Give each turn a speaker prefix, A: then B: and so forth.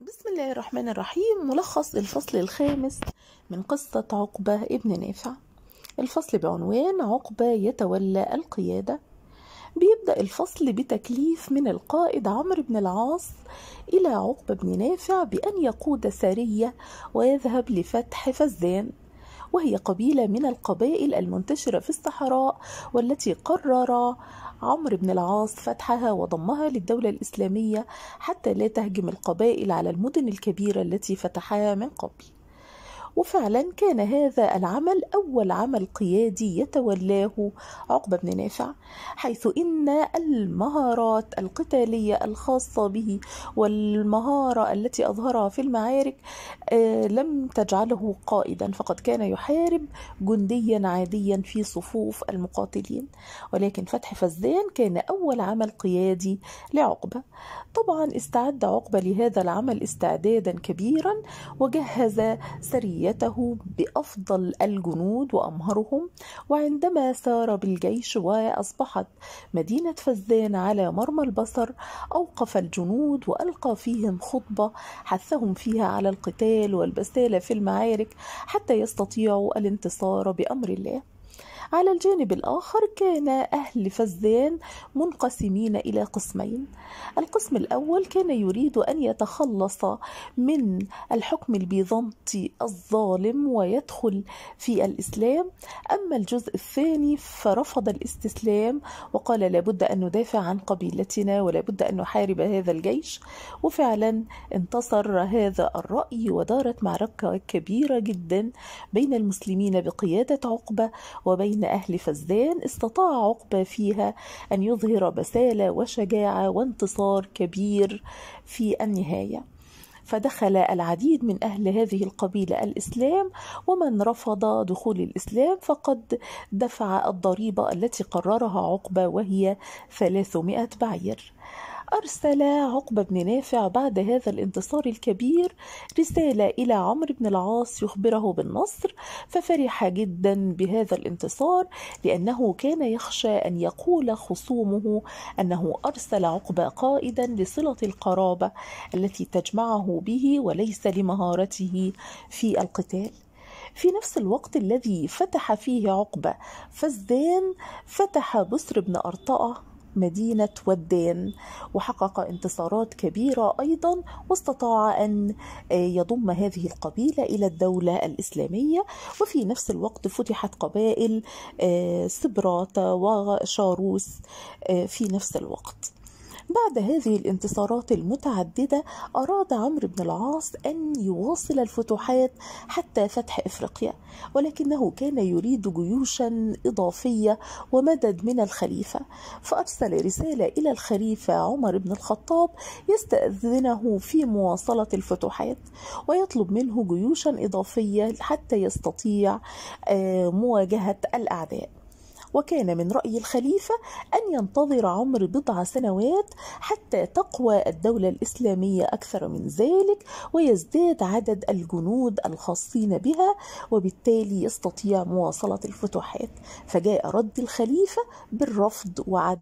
A: بسم الله الرحمن الرحيم ملخص الفصل الخامس من قصة عقبة ابن نافع الفصل بعنوان عقبة يتولى القيادة بيبدأ الفصل بتكليف من القائد عمرو بن العاص إلى عقبة بن نافع بأن يقود سرية ويذهب لفتح فزان وهي قبيلة من القبائل المنتشرة في الصحراء والتي قرر عمرو بن العاص فتحها وضمها للدولة الإسلامية حتى لا تهجم القبائل على المدن الكبيرة التي فتحها من قبل وفعلا كان هذا العمل أول عمل قيادي يتولاه عقبة بن نافع حيث إن المهارات القتالية الخاصة به والمهارة التي أظهرها في المعارك آه، لم تجعله قائدا فقد كان يحارب جنديا عاديا في صفوف المقاتلين ولكن فتح فزان كان أول عمل قيادي لعقبة طبعا استعد عقبة لهذا العمل استعدادا كبيرا وجهز سريا رعيته بأفضل الجنود وأمهرهم وعندما سار بالجيش وأصبحت مدينة فزان على مرمى البصر أوقف الجنود وألقى فيهم خطبة حثهم فيها على القتال والبسالة في المعارك حتى يستطيعوا الانتصار بأمر الله على الجانب الآخر كان أهل فزان منقسمين إلى قسمين القسم الأول كان يريد أن يتخلص من الحكم البيزنطي الظالم ويدخل في الإسلام أما الجزء الثاني فرفض الاستسلام وقال لابد أن ندافع عن قبيلتنا ولابد أن نحارب هذا الجيش وفعلا انتصر هذا الرأي ودارت معركة كبيرة جدا بين المسلمين بقيادة عقبة وبين من أهل فزدان استطاع عقبة فيها أن يظهر بسالة وشجاعة وانتصار كبير في النهاية فدخل العديد من أهل هذه القبيلة الإسلام ومن رفض دخول الإسلام فقد دفع الضريبة التي قررها عقبة وهي 300 بعير أرسل عقبة بن نافع بعد هذا الانتصار الكبير رسالة إلى عمرو بن العاص يخبره بالنصر ففرح جدا بهذا الانتصار لأنه كان يخشى أن يقول خصومه أنه أرسل عقبة قائدا لصلة القرابة التي تجمعه به وليس لمهارته في القتال في نفس الوقت الذي فتح فيه عقبة فزدان فتح بسر بن أرطأة مدينة ودان وحقق انتصارات كبيرة أيضا واستطاع أن آه، يضم هذه القبيلة إلى الدولة الإسلامية وفي نفس الوقت فتحت قبائل آه، سبراتا وشاروس آه، في نفس الوقت بعد هذه الانتصارات المتعددة أراد عمرو بن العاص أن يواصل الفتوحات حتى فتح إفريقيا ولكنه كان يريد جيوشا إضافية ومدد من الخليفة فأرسل رسالة إلى الخليفة عمر بن الخطاب يستأذنه في مواصلة الفتوحات ويطلب منه جيوشا إضافية حتى يستطيع آه، مواجهة الأعداء وكان من رأي الخليفة أن ينتظر عمر بضع سنوات حتى تقوى الدولة الإسلامية أكثر من ذلك ويزداد عدد الجنود الخاصين بها وبالتالي يستطيع مواصلة الفتوحات فجاء رد الخليفة بالرفض وعد